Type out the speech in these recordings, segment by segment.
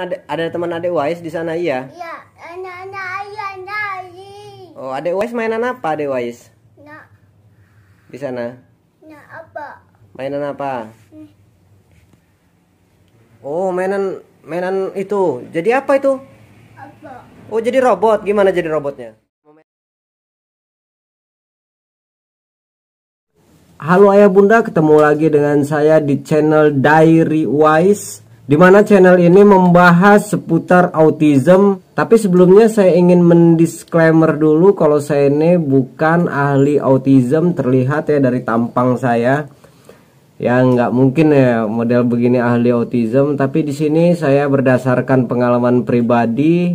ada, ada teman Ade Wais di sana iya? Iya, anak-anak Oh, Ade Wais mainan apa Ade Wais? Nak. Di sana? Nak apa? Mainan apa? Hmm. Oh, mainan mainan itu. Jadi apa itu? Apa? Oh, jadi robot. Gimana jadi robotnya? Halo ayah bunda, ketemu lagi dengan saya di channel Diary Wise di mana channel ini membahas seputar autism. Tapi sebelumnya saya ingin mendisklaimer dulu kalau saya ini bukan ahli autism terlihat ya dari tampang saya. Ya nggak mungkin ya model begini ahli autism. Tapi di sini saya berdasarkan pengalaman pribadi.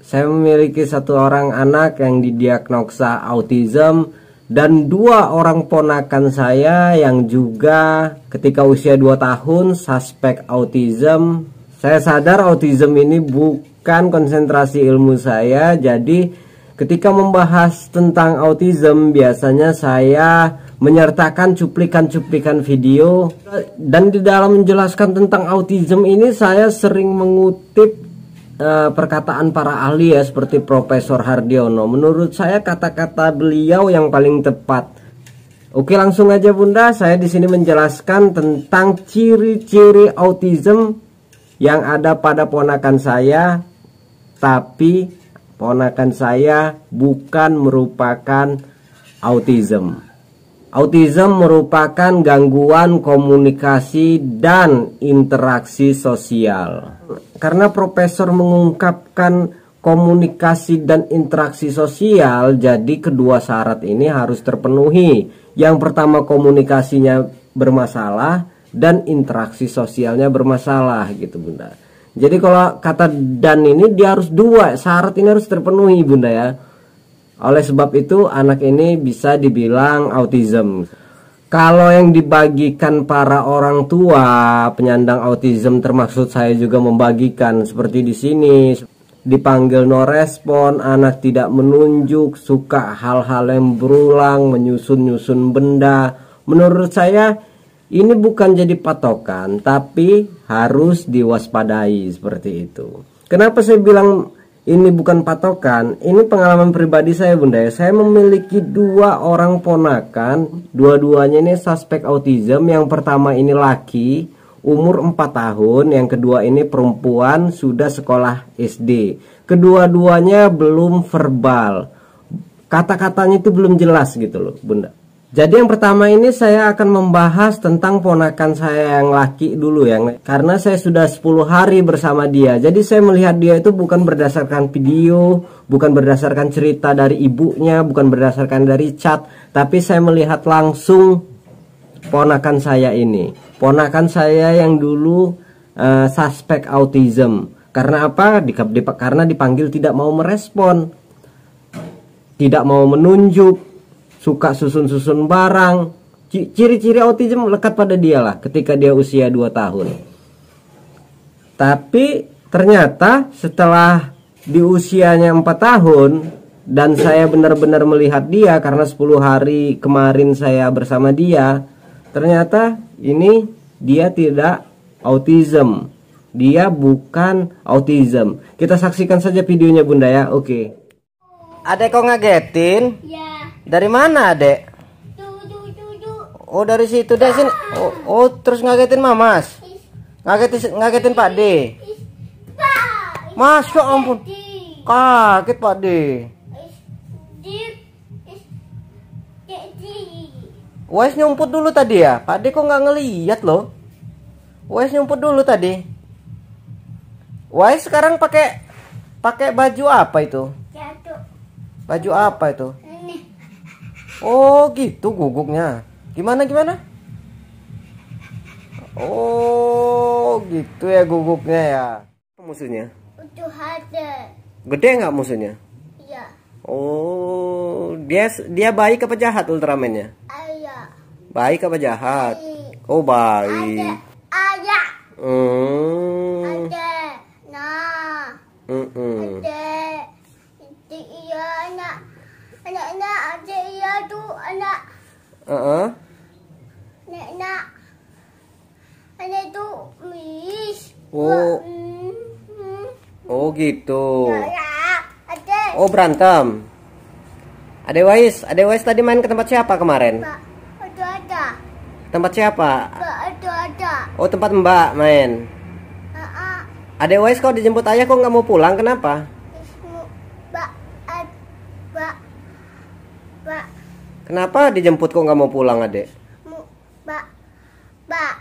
Saya memiliki satu orang anak yang didiagnosa autism dan dua orang ponakan saya yang juga ketika usia 2 tahun suspek autism. Saya sadar autism ini bukan konsentrasi ilmu saya, jadi ketika membahas tentang autism biasanya saya menyertakan cuplikan-cuplikan video dan di dalam menjelaskan tentang autism ini saya sering mengutip Eh, perkataan para ahli ya seperti Profesor Hardiono. Menurut saya kata-kata beliau yang paling tepat. Oke langsung aja bunda, saya di sini menjelaskan tentang ciri-ciri autism yang ada pada ponakan saya, tapi ponakan saya bukan merupakan autism. Autism merupakan gangguan komunikasi dan interaksi sosial. Karena profesor mengungkapkan komunikasi dan interaksi sosial, jadi kedua syarat ini harus terpenuhi. Yang pertama komunikasinya bermasalah dan interaksi sosialnya bermasalah gitu Bunda. Jadi kalau kata dan ini dia harus dua, syarat ini harus terpenuhi Bunda ya oleh sebab itu anak ini bisa dibilang autism. Kalau yang dibagikan para orang tua penyandang autism termasuk saya juga membagikan seperti di sini dipanggil no respon, anak tidak menunjuk, suka hal-hal yang berulang, menyusun-nyusun benda. Menurut saya ini bukan jadi patokan, tapi harus diwaspadai seperti itu. Kenapa saya bilang ini bukan patokan, ini pengalaman pribadi saya bunda ya. Saya memiliki dua orang ponakan, dua-duanya ini suspek autism. Yang pertama ini laki, umur 4 tahun, yang kedua ini perempuan sudah sekolah SD. Kedua-duanya belum verbal. Kata-katanya itu belum jelas gitu loh, Bunda. Jadi yang pertama ini saya akan membahas tentang ponakan saya yang laki dulu ya Karena saya sudah 10 hari bersama dia Jadi saya melihat dia itu bukan berdasarkan video Bukan berdasarkan cerita dari ibunya Bukan berdasarkan dari chat Tapi saya melihat langsung ponakan saya ini Ponakan saya yang dulu uh, suspek autism Karena apa? Dip karena dipanggil tidak mau merespon Tidak mau menunjuk suka susun-susun barang. Ciri-ciri autism lekat pada dia lah ketika dia usia 2 tahun. Tapi ternyata setelah di usianya 4 tahun dan saya benar-benar melihat dia karena 10 hari kemarin saya bersama dia, ternyata ini dia tidak autism. Dia bukan autism. Kita saksikan saja videonya Bunda ya. Oke. Okay. Ada kok ngagetin? Ya. Dari mana, Dek? Oh, dari situ, deh Sini. Oh, oh terus ngagetin Mamas. Ngagetin ngagetin Pak D. Masya ampun. Kaget Pak D. Wes nyumput dulu tadi ya. Pak D kok nggak ngeliat loh. Wes nyumput dulu tadi. Wes sekarang pakai pakai baju apa itu? Baju apa itu? Oh gitu guguknya. Gimana gimana? Oh gitu ya guguknya ya. Musuhnya? Gede nggak musuhnya? Iya. Oh dia dia baik apa jahat Ultramannya? Iya. Baik apa jahat? Ayah. Oh baik. Ada. Ada. Hmm. Ada. Nah. Hmm. ada. Uh -uh. Nek nak. Ada itu mis. Oh. Hmm, hmm. Oh gitu. Oh berantem. Ade Wais, Ade Wais tadi main ke tempat siapa kemarin? Ada. Tempat siapa? Ada. Oh tempat Mbak main. Ade Wais kok dijemput ayah kok nggak mau pulang kenapa? Kenapa dijemput kok nggak mau pulang, Adek? Mbak. Mbak.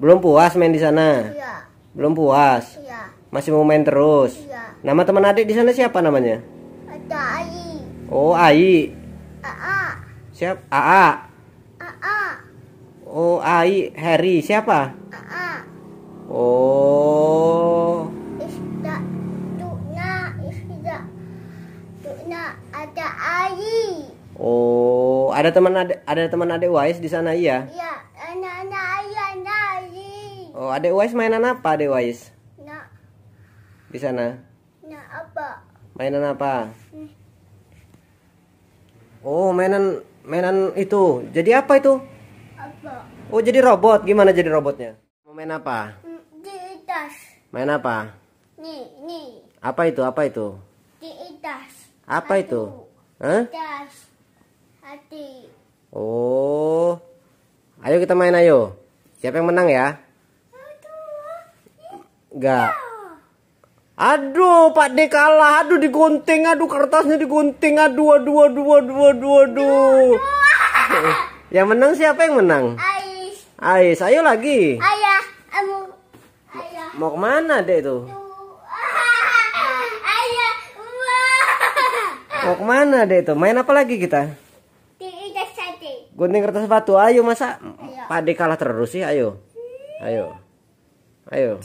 Belum puas main di sana? Iya. Belum puas? Iya. Masih mau main terus? Iya. Nama teman adik di sana siapa namanya? Ada Ai. Oh, Ai. Aa. Siap? Aa. Aa. Oh, Ai, Harry, siapa? Aa. Oh, Ada teman ada ada teman Ade wise di sana iya? Iya, anak-anak Oh, Ade Wais mainan apa Ade wise Nah. Di sana? Nah, apa? Mainan apa? Hmm. Oh, mainan mainan itu. Jadi apa itu? Apa? Oh, jadi robot. Gimana jadi robotnya? Mau main apa? Hmm, di atas. Main apa? Nih, nih. Apa itu? Apa itu? Di atas. Apa Aduh. itu? Hah? Di atas hati. Oh. Ayo kita main ayo. Siapa yang menang ya? Enggak. Aduh, Pak D kalah. Aduh, digunting. Aduh, kertasnya digunting. Aduh, aduh, aduh, aduh, aduh, aduh. Yang menang siapa yang menang? Ais. Ais, ayo lagi. Ayah, kamu. Ayah. Mau kemana deh itu? Ayah. Mau kemana deh itu? Main apa lagi kita? gunting kertas sepatu ayo masa ya. pade kalah terus sih ayo ayo ayo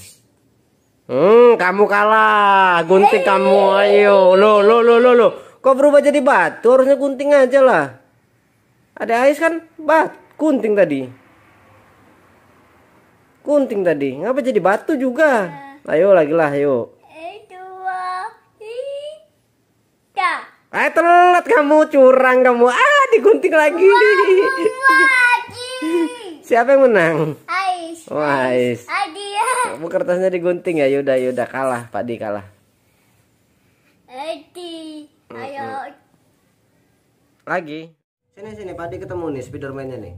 hmm kamu kalah gunting Hei. kamu ayo lo lo lo lo lo kok berubah jadi batu harusnya gunting aja lah ada ais kan bat gunting tadi gunting tadi ngapa jadi batu juga nah. ayo lagi lah yuk ayo telat kamu curang kamu ah Gunting lagi. lagi. Siapa yang menang? Ais. Ais. Adia. kertasnya digunting ya, Yuda. Yuda kalah, Pak Di kalah. Adi. Ayo. Lagi. Sini sini Pak Di ketemu nih Spiderman-nya nih.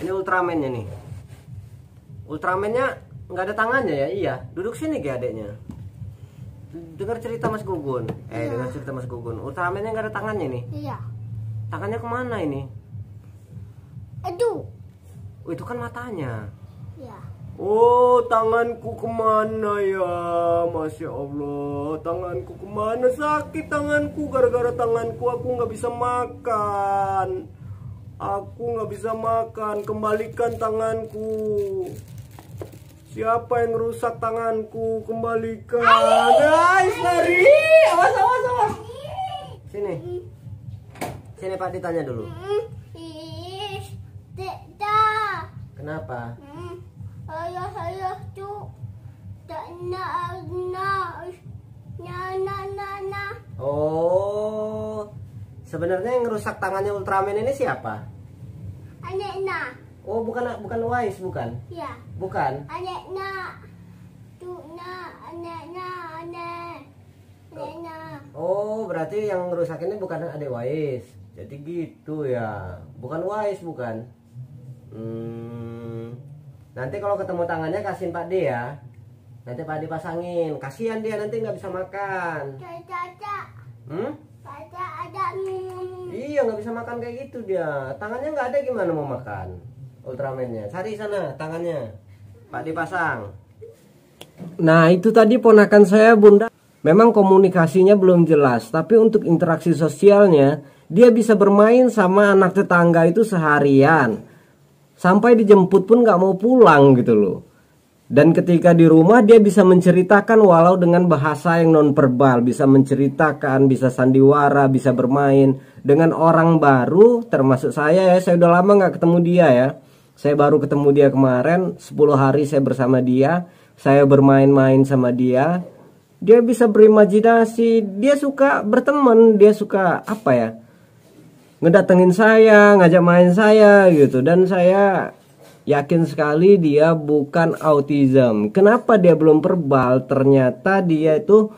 Ini Ultraman-nya nih. Ultraman-nya nggak ada tangannya ya? Iya. Duduk sini ke adeknya dengar cerita Mas Gugun. Eh, iya. dengar cerita Mas Gugun. Ultraman-nya nggak ada tangannya nih. Iya tangannya kemana ini aduh oh, itu kan matanya ya Oh, tanganku kemana ya? Masya Allah, tanganku kemana? Sakit tanganku, gara-gara tanganku aku nggak bisa makan. Aku nggak bisa makan, kembalikan tanganku. Siapa yang rusak tanganku? Kembalikan. Guys, lari. Awas, awas, awas. Sini. Sini Pak ditanya dulu. Tidak. Kenapa? Hmm, ayah saya tuh tak Oh, sebenarnya yang rusak tangannya Ultraman ini siapa? Anekna. Oh, bukan bukan Wise, bukan? Iya. Bukan. Anekna. Tuh na anekna anek. Anekna. Oh, berarti yang rusak ini bukan Ade Wise jadi gitu ya bukan wise bukan hmm, nanti kalau ketemu tangannya kasihin Pak D ya nanti Pak D pasangin kasihan dia nanti nggak bisa makan hmm? Caca hmm? ada iya nggak bisa makan kayak gitu dia tangannya nggak ada gimana mau makan Ultramannya cari sana tangannya Pak D pasang nah itu tadi ponakan saya bunda Memang komunikasinya belum jelas, tapi untuk interaksi sosialnya dia bisa bermain sama anak tetangga itu seharian. Sampai dijemput pun gak mau pulang gitu loh. Dan ketika di rumah dia bisa menceritakan walau dengan bahasa yang non nonverbal, bisa menceritakan, bisa sandiwara, bisa bermain dengan orang baru termasuk saya ya. Saya udah lama gak ketemu dia ya. Saya baru ketemu dia kemarin, 10 hari saya bersama dia, saya bermain-main sama dia. Dia bisa berimajinasi, dia suka berteman, dia suka apa ya? ngedatengin saya ngajak main saya gitu dan saya yakin sekali dia bukan autism kenapa dia belum perbal? ternyata dia itu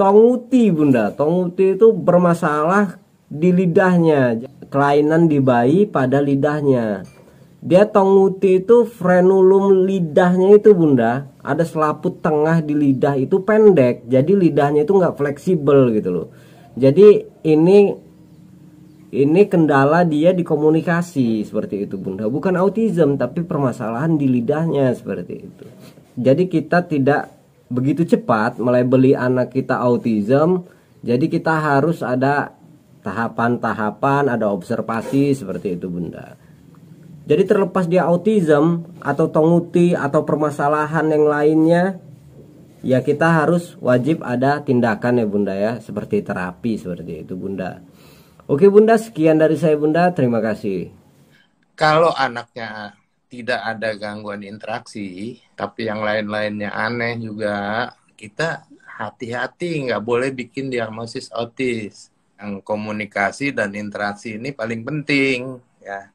tonguti bunda tonguti itu bermasalah di lidahnya kelainan di bayi pada lidahnya dia tonguti itu frenulum lidahnya itu bunda ada selaput tengah di lidah itu pendek jadi lidahnya itu nggak fleksibel gitu loh jadi ini ini kendala dia di komunikasi seperti itu bunda bukan autism tapi permasalahan di lidahnya seperti itu jadi kita tidak begitu cepat mulai beli anak kita autism jadi kita harus ada tahapan-tahapan ada observasi seperti itu bunda jadi terlepas dia autism atau tonguti atau permasalahan yang lainnya ya kita harus wajib ada tindakan ya bunda ya seperti terapi seperti itu bunda Oke Bunda, sekian dari saya Bunda. Terima kasih. Kalau anaknya tidak ada gangguan interaksi, tapi yang lain-lainnya aneh juga, kita hati-hati nggak boleh bikin diagnosis otis Yang komunikasi dan interaksi ini paling penting ya.